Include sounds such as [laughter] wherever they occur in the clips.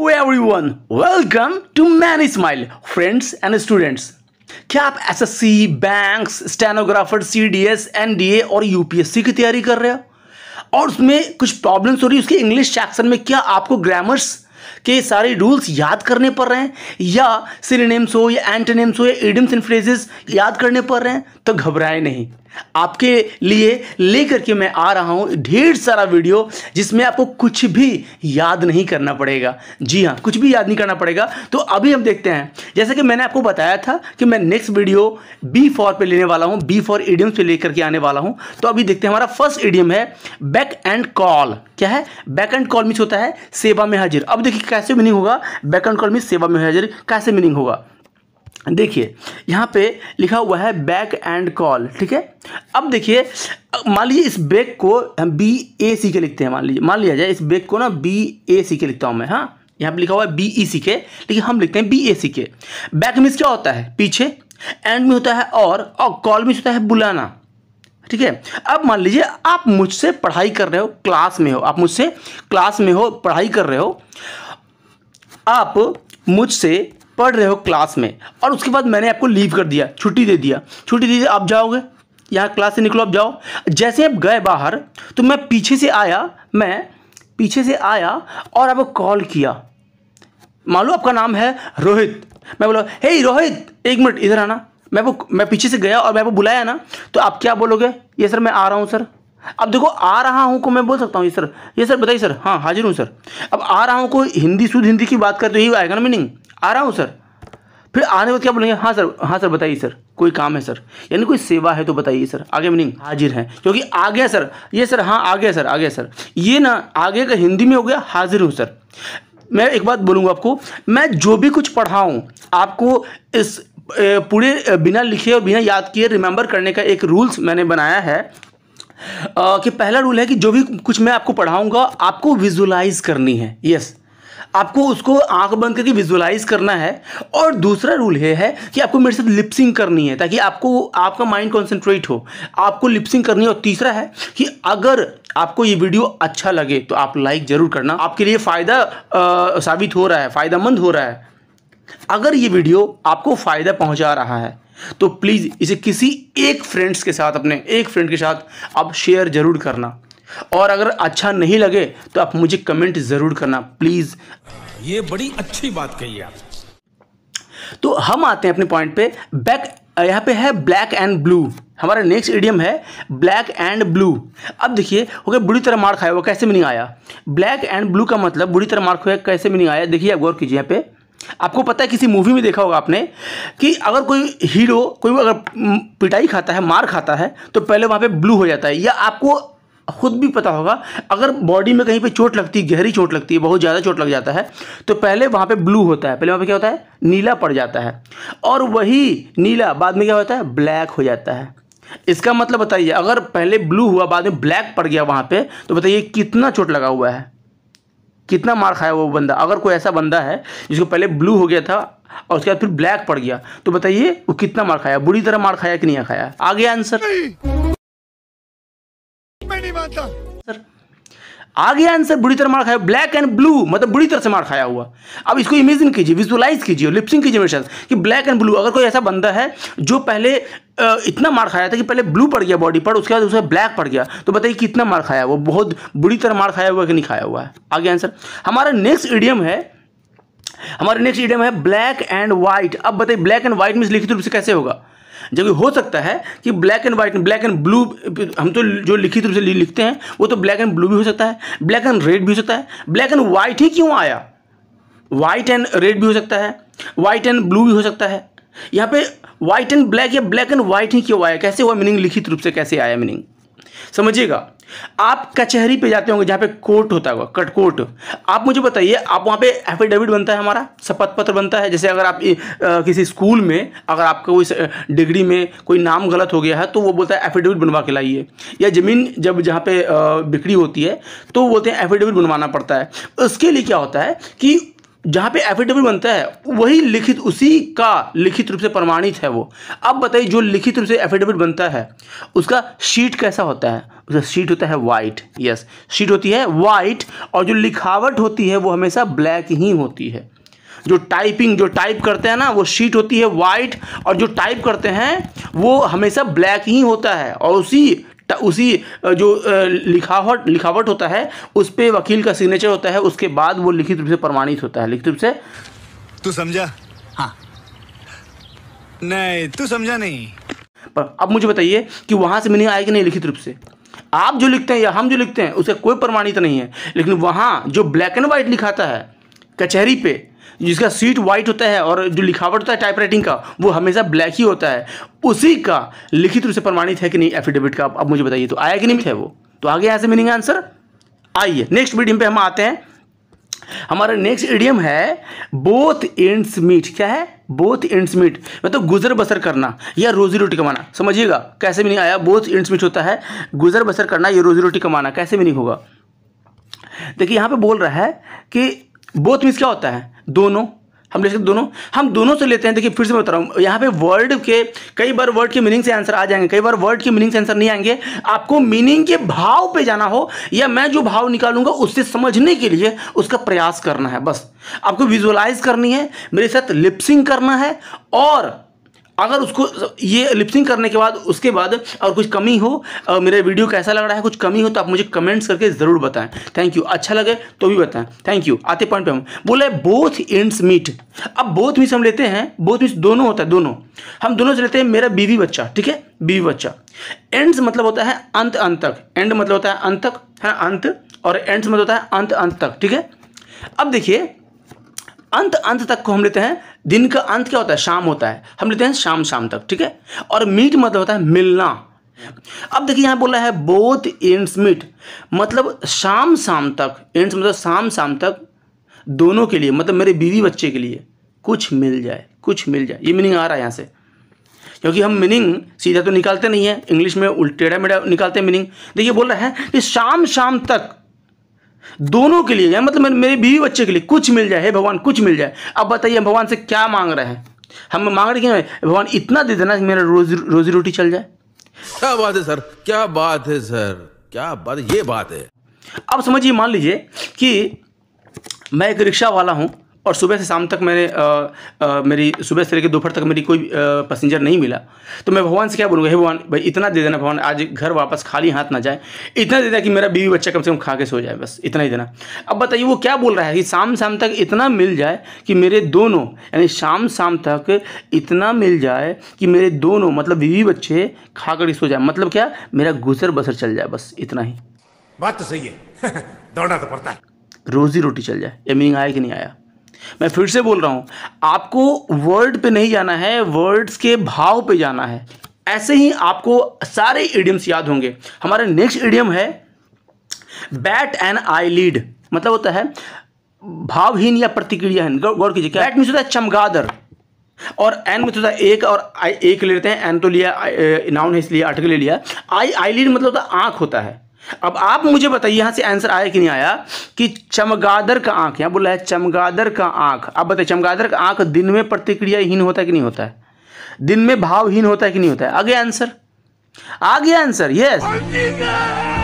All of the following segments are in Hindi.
Everyone welcome to Man Smile friends and students क्या आप SSC, banks stenographer CDS NDA और यूपीएससी की तैयारी कर रहे हो और उसमें कुछ प्रॉब्लम्स हो रही है उसके इंग्लिश सेक्शन में क्या आपको ग्रामर्स के सारे रूल्स याद करने पड़ रहे हैं या सिनेम्स हो या एंटनेम्स हो या एडिम्स इन फ्रेजेस याद करने पड़ रहे हैं तो घबराए नहीं आपके लिए लेकर के मैं आ रहा हूँ ढेर सारा वीडियो जिसमें आपको कुछ भी याद नहीं करना पड़ेगा जी हाँ कुछ भी याद नहीं करना पड़ेगा तो अभी हम देखते हैं जैसे कि मैंने आपको बताया था कि मैं नेक्स्ट वीडियो बी फॉर पे लेने वाला हूँ बी फॉर ईडियम पे लेकर के आने वाला हूँ तो अभी देखते हैं हमारा फर्स्ट ईडियम है बैक एंड कॉल क्या है बैक एंड कॉल मीन्स होता है सेवा में हाजिर अब देखिए कैसे मीनिंग होगा बैक एंड कॉल मीन्स सेवा में हाजिर कैसे मीनिंग होगा देखिए यहाँ पे लिखा हुआ है बैक एंड कॉल ठीक है अब देखिए मान लीजिए इस बैक को हम बी ए सी के लिखते हैं मान लीजिए मान लिया जाए इस बैक को ना बी ए सी के लिखता हूँ मैं हाँ यहाँ पे लिखा हुआ है बी ई सी के लेकिन हम लिखते हैं बी ए सी के बैक मीन्स क्या होता है पीछे एंड में होता है और और कॉल मीन्स होता है बुलाना ठीक है अब मान लीजिए आप मुझसे पढ़ाई कर रहे हो क्लास में हो आप मुझसे क्लास में हो पढ़ाई कर रहे हो आप मुझसे पढ़ रहे हो क्लास में और उसके बाद मैंने आपको लीव कर दिया छुट्टी दे दिया छुट्टी दे दी आप जाओगे यहाँ क्लास से निकलो आप जाओ जैसे आप गए बाहर तो मैं पीछे से आया मैं पीछे से आया और आपको कॉल किया लो आपका नाम है रोहित मैं बोला हे रोहित एक मिनट इधर आना मैं वो मैं पीछे से गया और मैं वो बुलाया ना तो आप क्या बोलोगे ये सर मैं आ रहा हूँ सर अब देखो आ रहा हूँ को मैं बोल सकता हूँ ये सर ये सर बताइए सर हाँ हाजिर हूँ सर अब आ रहा हूँ को हिंदी शुद्ध हिंदी की बात करते तो यही आएगा ना मीनिंग आ रहा हूँ सर फिर आने वक्त क्या बोलेंगे हाँ सर हाँ सर बताइए सर कोई काम है सर यानी कोई सेवा है तो बताइए सर आगे मीनिंग हाजिर है क्योंकि आ गया सर ये सर हाँ आ गया सर आ गया सर ये ना आगे का हिंदी में हो गया हाजिर हूँ सर मैं एक बात बोलूँगा आपको मैं जो भी कुछ पढ़ाऊँ आपको इस पूरे बिना लिखे और बिना याद किए रिमेंबर करने का एक रूल्स मैंने बनाया है कि पहला रूल है कि जो भी कुछ मैं आपको पढ़ाऊँगा आपको विजुलाइज करनी है यस yes. आपको उसको आंख बंद करके विजुअलाइज करना है और दूसरा रूल ये है कि आपको मेरे साथ लिपसिंग करनी है ताकि आपको आपका माइंड कॉन्सेंट्रेट हो आपको लिपसिंग करनी है और तीसरा है कि अगर आपको ये वीडियो अच्छा लगे तो आप लाइक ज़रूर करना आपके लिए फ़ायदा साबित हो रहा है फ़ायदामंद हो रहा है अगर ये वीडियो आपको फ़ायदा पहुंचा रहा है तो प्लीज़ इसे किसी एक फ्रेंड्स के साथ अपने एक फ्रेंड के साथ आप शेयर ज़रूर करना और अगर अच्छा नहीं लगे तो आप मुझे कमेंट ज़रूर करना प्लीज़ ये बड़ी अच्छी बात कही आप तो हम आते हैं अपने पॉइंट पे बैक यहाँ पे है ब्लैक एंड ब्लू हमारा नेक्स्ट इडियम है ब्लैक एंड ब्लू अब देखिए हो गया बुरी तरह मार खाया हुआ कैसे भी नहीं आया ब्लैक एंड ब्लू का मतलब बुरी तरह मार खाया कैसे भी नहीं आया देखिए आप गौर कीजिए यहाँ पे आपको पता है किसी मूवी में देखा होगा आपने कि अगर कोई हीरो कोई अगर पिटाई खाता है मार खाता है तो पहले वहाँ पे ब्लू हो जाता है या आपको खुद भी पता होगा अगर बॉडी में कहीं पे चोट लगती है गहरी चोट लगती है बहुत ज़्यादा चोट लग जाता है तो पहले वहाँ पे ब्लू होता है पहले वहाँ पे क्या होता है नीला पड़ जाता है और वही नीला बाद में क्या होता है ब्लैक हो जाता है इसका मतलब बताइए अगर पहले ब्लू हुआ बाद में ब्लैक पड़ गया वहाँ पर तो बताइए कितना चोट लगा हुआ है कितना मार खाया वो बंदा अगर कोई ऐसा बंदा है जिसको पहले ब्लू हो गया था और उसके बाद फिर ब्लैक पड़ गया तो बताइए वो कितना मार खाया बुरी तरह मार खाया कि नहीं खाया आ गया आंसर जानता आ गया आंसर बुरी तरह मार खाया ब्लैक एंड ब्लू मतलब बुरी तरह से मार खाया हुआ अब इसको इमेजिन कीजिए विजुअलाइज कीजिए लिपसिंग कीजिए मेरे साथ कि ब्लैक एंड ब्लू अगर कोई ऐसा बंदा है जो पहले इतना मार खाया था कि पहले ब्लू पड़ गया बॉडी पर उसके बाद उसका ब्लैक पड़ गया तो बताइए कितना मार खाया वो बहुत बुरी तरह मार खाया हुआ कि नहीं खाया हुआ है आगे आंसर हमारा नेक्स्ट इडियम है हमारा नेक्स्ट इडियम है ब्लैक एंड व्हाइट अब बताइए ब्लैक एंड व्हाइट में लिखित रूप से कैसे होगा जबकि हो सकता है कि black and white black and blue हम तो जो लिखित रूप से लिखते हैं वो तो ब्लैक एंड ब्लू भी हो सकता है ब्लैक एंड रेड भी हो सकता है ब्लैक एंड व्हाइट ही क्यों आया व्हाइट एंड रेड भी हो सकता है व्हाइट एंड ब्लू भी हो सकता है यहाँ पे व्हाइट एंड ब्लैक या ब्लैक एंड व्हाइट ही क्यों आया कैसे हुआ मीनिंग लिखित रूप से कैसे आया मीनिंग समझिएगा आप कचहरी पे जाते होंगे जहां पे कोर्ट होता होगा कट कोर्ट आप मुझे बताइए आप वहां पे एफिडेविट बनता है हमारा शपथ पत्र बनता है जैसे अगर आप आ, किसी स्कूल में अगर आपका कोई डिग्री में कोई नाम गलत हो गया है तो वो बोलता है एफिडेविट बनवा के लाइए या ज़मीन जब जहां पे बिक्री होती है तो बोलते हैं एफिडेविट बनवाना पड़ता है उसके लिए क्या होता है कि जहाँ पे एफिडेविट बनता है वही लिखित उसी का लिखित रूप से प्रमाणित है वो अब बताइए जो लिखित रूप से एफिडेविट बनता है उसका शीट कैसा होता है उसका शीट होता है वाइट यस शीट होती है वाइट और जो लिखावट होती है वो हमेशा ब्लैक ही होती है जो टाइपिंग जो टाइप करते हैं ना वो शीट होती है वाइट और जो टाइप करते हैं वो हमेशा ब्लैक ही होता है और उसी उसी जो लिखावट लिखावट होता है उस पर वकील का सिग्नेचर होता है उसके बाद वो लिखित रूप से प्रमाणित होता है लिखित रूप से तू समझा हाँ नहीं तू समझा नहीं पर अब मुझे बताइए कि वहां से मीनिंग आएगी नहीं लिखित रूप से आप जो लिखते हैं या हम जो लिखते हैं उसे कोई प्रमाणित नहीं है लेकिन वहां जो ब्लैक एंड व्हाइट लिखाता है कचहरी पे जिसका सीट वाइट होता है और जो लिखावट होता है टाइपराइटिंग का वो हमेशा ब्लैक ही होता है उसी का लिखित रूप से प्रमाणित है कि नहीं एफिडेविट का अब मुझे बताइए तो आया कि नहीं है वो तो आगे यहाँ से मिलेंगे आंसर आइए नेक्स्ट मीडियम पर हम आते हैं हमारा नेक्स्ट एडियम है बोथ एंड्स मीट क्या है बोथ एंड्स मीट मतलब गुजर बसर करना या रोजी रोटी कमाना समझिएगा कैसे मीनिंग आया बोथ एंड्स मीट होता है गुजर बसर करना या रोजी रोटी कमाना कैसे मीनिंग होगा देखिए यहां पे बोल रहा है कि बोथ मीन्स क्या होता है दोनों हम ले सकते दोनों हम दोनों से लेते हैं देखिए फिर से मैं बता रहा हूँ यहाँ पे वर्ड के कई बार वर्ड के मीनिंग से आंसर आ जाएंगे कई बार वर्ड के मीनिंग से आंसर नहीं आएंगे आपको मीनिंग के भाव पे जाना हो या मैं जो भाव निकालूंगा उससे समझने के लिए उसका प्रयास करना है बस आपको विजुअलाइज करनी है मेरे साथ लिपसिंग करना है और अगर उसको ये लिपसिंग करने के बाद उसके बाद और कुछ कमी हो और मेरे वीडियो कैसा लग रहा है कुछ कमी हो तो आप मुझे कमेंट्स करके ज़रूर बताएं थैंक यू अच्छा लगे तो भी बताएं थैंक यू आते पॉइंट पे हम बोले बोथ इंड्स मीट अब बोथ मीस हम लेते हैं बोथ मीस दोनों होता है दोनों हम दोनों से लेते हैं मेरा बीवी बच्चा ठीक है बीवी बच्चा एंड्स मतलब होता है अंत मतलब अंत तक एंड मतलब होता है अंत तक है अंत और एंड्स मतलब होता है अंत अंत तक ठीक है अब देखिए अंत अंत तक को हम लेते हैं दिन का अंत क्या होता है शाम होता है हम लेते हैं शाम शाम तक ठीक है और मीट मतलब होता है मिलना अब देखिए यहां बोला है बोथ इंड्स मीट मतलब शाम शाम तक इंड्स मतलब शाम शाम तक दोनों के लिए मतलब मेरे बीवी बच्चे के लिए कुछ मिल जाए कुछ मिल जाए ये मीनिंग आ रहा है यहां से क्योंकि हम मीनिंग सीधा तो निकालते नहीं है इंग्लिश में उल्टेड़ा मेढ़ा निकालते हैं मीनिंग देखिए बोल रहा है कि शाम शाम तक दोनों के लिए या मतलब मेरे बीवी बच्चे के लिए कुछ मिल जाए हे भगवान कुछ मिल जाए अब बताइए हम भगवान से क्या मांग रहे हैं हम मांग रहे हैं भगवान इतना दे देना मेरा रोजी रोजी रोटी चल जाए क्या बात है सर क्या बात है सर क्या बात ये बात है अब समझिए मान लीजिए कि मैं एक रिक्शा वाला हूं और सुबह से शाम तक मैंने आ, आ, मेरी सुबह से लेकर दोपहर तक मेरी कोई पैसेंजर नहीं मिला तो मैं भगवान से क्या बोलूँगा हे भगवान भाई इतना दे देना भगवान आज घर वापस खाली हाथ ना जाए इतना दे देना कि मेरा बीवी बच्चा कम से कम खा के सो जाए बस इतना ही देना अब बताइए वो क्या बोल रहा है कि शाम शाम तक इतना मिल जाए कि मेरे दोनों यानी शाम शाम तक इतना मिल जाए कि मेरे दोनों मतलब बीवी बच्चे खा कर सो जाए मतलब क्या मेरा गुजर बसर चल जाए बस इतना ही बात तो सही है [laughs] दौड़ना तो पड़ता है रोजी रोटी चल जाए ये मीनिंग आया कि नहीं आया मैं फिर से बोल रहा हूँ आपको वर्ड पे नहीं जाना है वर्ड्स के भाव पे जाना है ऐसे ही आपको सारे इडियम्स याद होंगे हमारा नेक्स्ट इडियम है बैट एंड आई लीड मतलब होता है भावहीन या प्रतिक्रियाहीन गौर कीजिए क्या बैट मीन्स होता है चमगादर और एन में होता है एक और आई एक ले लेते हैं एन तो लिया नाउन है इसलिए आर्टिकल ले लिया आई आई लीड मतलब होता है आँख होता है अब आप मुझे बताइए यहां से आंसर आया कि नहीं आया कि चमगादर का आंख यहां बोला है चमगादर का आंख आप बताइए चमगादर का आंख दिन में प्रतिक्रियाहीन होता है कि नहीं होता है दिन में भावहीन होता है कि नहीं होता है आगे आंसर आगे आंसर यस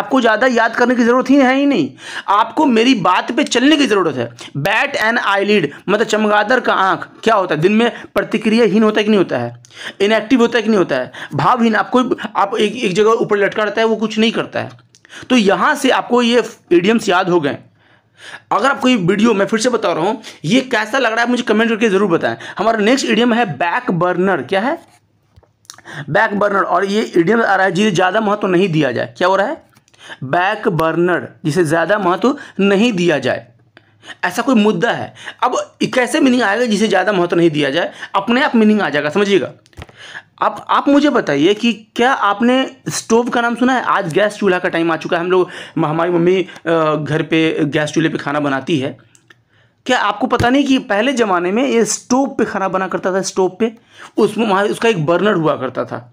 आपको ज़्यादा याद करने की ज़रूरत ही है ही नहीं आपको मेरी बात पे चलने की ज़रूरत है बैट एंड आईलिड मतलब चमगादड़ का आँख क्या होता है दिन में प्रतिक्रियाहीन होता है कि नहीं होता है इनएक्टिव होता है कि नहीं होता है भावहीन आपको आप एक एक जगह ऊपर लटका रहता है वो कुछ नहीं करता है तो यहाँ से आपको ये एडियम्स याद हो गए अगर आपको ये वीडियो मैं फिर से बता रहा हूँ ये कैसा लग रहा है मुझे कमेंट करके ज़रूर बताएं हमारा नेक्स्ट एडियम है बैक बर्नर क्या है बैक बर्नर और ये एडियम आ रहा है जिसे ज़्यादा महत्व तो नहीं दिया जाए क्या हो रहा है बैक बर्नर जिसे ज़्यादा महत्व नहीं दिया जाए ऐसा कोई मुद्दा है अब कैसे मीनिंग आएगा जिसे ज़्यादा महत्व नहीं दिया जाए अपने आप मीनिंग आ जाएगा समझिएगा अब आप मुझे बताइए कि क्या आपने स्टोव का नाम सुना है आज गैस चूल्हा का टाइम आ चुका है हम लोग हमारी मम्मी घर पे गैस चूल्हे पे खाना बनाती है क्या आपको पता नहीं कि पहले ज़माने में ये स्टोव पे खाना बना करता था स्टोव पे उसमें वहाँ उसका एक बर्नर हुआ करता था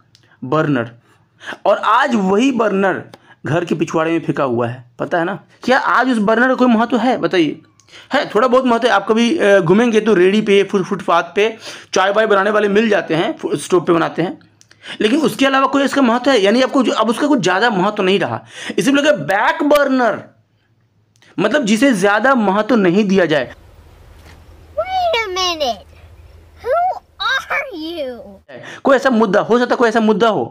बर्नर और आज वही बर्नर घर के पिछवाड़े में फेंका हुआ है पता है ना क्या आज उस बर्नर का कोई महत्व है बताइए है थोड़ा बहुत महत्व है आप कभी घूमेंगे तो रेडी पे फुट फुटपाथ पे चाय बाय बनाने वाले मिल जाते हैं स्टोव पे बनाते हैं लेकिन उसके अलावा कोई इसका महत्व है यानी आपको अब उसका कुछ ज़्यादा महत्व नहीं रहा इसी लगे बैक बर्नर मतलब जिसे ज़्यादा महत्व नहीं दिया जाए कोई ऐसा मुद्दा हो सकता कोई ऐसा मुद्दा हो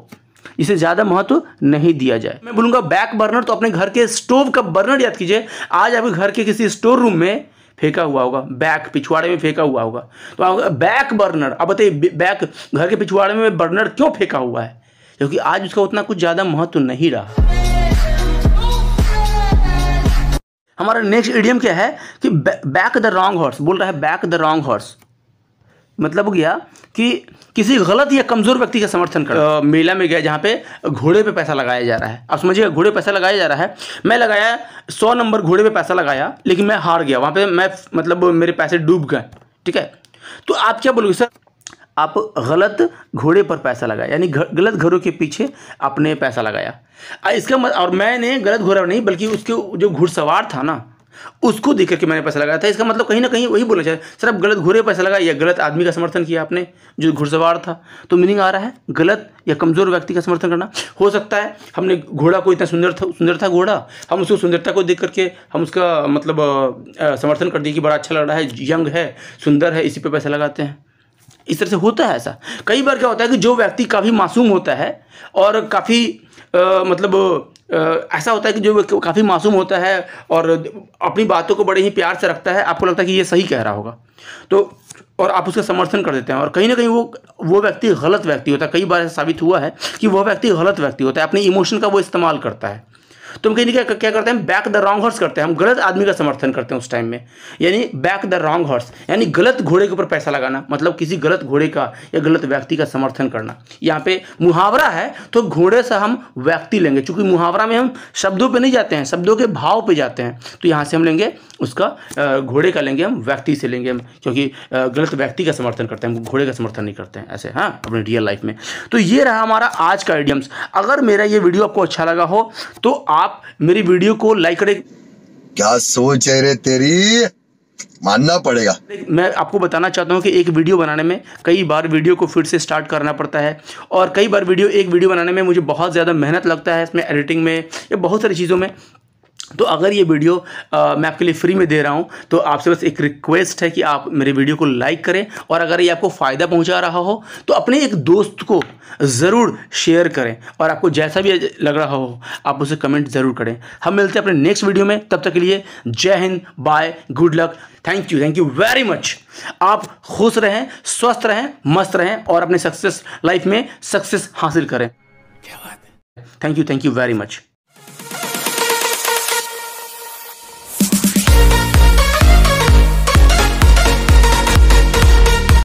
इसे ज़्यादा महत्व नहीं दिया जाए मैं बोलूंगा बैक बर्नर तो अपने घर के स्टोव का बर्नर याद कीजिए आज आपके घर के किसी स्टोर रूम में फेंका हुआ होगा बैक पिछवाड़े में फेंका हुआ होगा तो बैक बर्नर अब बताइए बैक घर के पिछवाड़े में बर्नर क्यों फेंका हुआ है क्योंकि आज उसका उतना कुछ ज़्यादा महत्व नहीं रहा हमारा नेक्स्ट इडियम क्या है कि बैक द रॉन्ग हॉर्स बोल रहा है बैक द रॉन्ग हॉर्स मतलब हो गया कि किसी गलत या कमज़ोर व्यक्ति का समर्थन कर मेला में गया जहाँ पे घोड़े पे पैसा लगाया जा रहा है आप समझिएगा घोड़े पैसा लगाया जा रहा है मैं लगाया सौ नंबर घोड़े पे पैसा लगाया लेकिन मैं हार गया वहाँ पे मैं मतलब मेरे पैसे डूब गए ठीक है तो आप क्या बोलोगे सर आप गलत घोड़े पर पैसा लगाया यानी गलत घरों के पीछे आपने पैसा लगाया इसका मत और मैंने गलत घोड़ा नहीं बल्कि उसके जो घुड़सवार था ना उसको देख करके मैंने पैसा लगाया था इसका मतलब कहीं ना कहीं वही बोलना चाहिए सर आप गलत घोड़े पैसा लगाए या गलत आदमी का समर्थन किया आपने जो घुड़सवार था तो मीनिंग आ रहा है गलत या कमज़ोर व्यक्ति का समर्थन करना हो सकता है हमने घोड़ा को इतना सुंदर था सुंदर था घोड़ा हम उसको सुंदरता को देख करके हम उसका मतलब समर्थन कर दिए कि बड़ा अच्छा लग रहा है यंग है सुंदर है इसी पर पैसा लगाते हैं इस तरह से होता है ऐसा कई बार क्या होता है कि जो व्यक्ति काफ़ी मासूम होता है और काफ़ी मतलब ऐसा होता है कि जो काफ़ी मासूम होता है और अपनी बातों को बड़े ही प्यार से रखता है आपको लगता है कि ये सही कह रहा होगा तो और आप उसका समर्थन कर देते हैं और कहीं ना कहीं वो वो व्यक्ति गलत व्यक्ति होता है कई बार ऐसा साबित हुआ है कि वह व्यक्ति गलत व्यक्ति होता है अपने इमोशन का वो इस्तेमाल करता है तो हम कहीं क्या क्या करते हैं बैक द रॉन्ग हॉर्स करते हैं हम गलत आदमी का समर्थन करते हैं उस टाइम में यानी बैक द रॉन्ग हॉर्स यानी गलत घोड़े के ऊपर पैसा लगाना मतलब किसी गलत घोड़े का या गलत व्यक्ति का समर्थन करना यहाँ पे मुहावरा है तो घोड़े से हम व्यक्ति लेंगे चूंकि मुहावरा में हम शब्दों पर नहीं जाते हैं शब्दों के भाव पर जाते हैं तो यहाँ से हम लेंगे उसका घोड़े का लेंगे हम व्यक्ति से लेंगे हम क्योंकि गलत व्यक्ति का समर्थन करते हैं घोड़े का समर्थन नहीं करते हैं ऐसे हाँ अपने रियल लाइफ में तो ये रहा हमारा आज का आइडियम्स अगर मेरा ये वीडियो आपको अच्छा लगा हो तो आप आप मेरी वीडियो को लाइक करें क्या सोच है रे तेरी मानना पड़ेगा मैं आपको बताना चाहता हूँ कि एक वीडियो बनाने में कई बार वीडियो को फिर से स्टार्ट करना पड़ता है और कई बार वीडियो एक वीडियो बनाने में मुझे बहुत ज़्यादा मेहनत लगता है इसमें एडिटिंग में या बहुत सारी चीज़ों में तो अगर ये वीडियो आ, मैं आपके लिए फ्री में दे रहा हूँ तो आपसे बस एक रिक्वेस्ट है कि आप मेरे वीडियो को लाइक करें और अगर ये आपको फ़ायदा पहुँचा रहा हो तो अपने एक दोस्त को ज़रूर शेयर करें और आपको जैसा भी लग रहा हो आप उसे कमेंट ज़रूर करें हम मिलते हैं अपने नेक्स्ट वीडियो में तब तक के लिए जय हिंद bye good luck thank you thank you very much आप खुश रहें स्वस्थ रहें मस्त रहें और अपने सक्सेस लाइफ में सक्सेस हासिल करें thank you thank you very much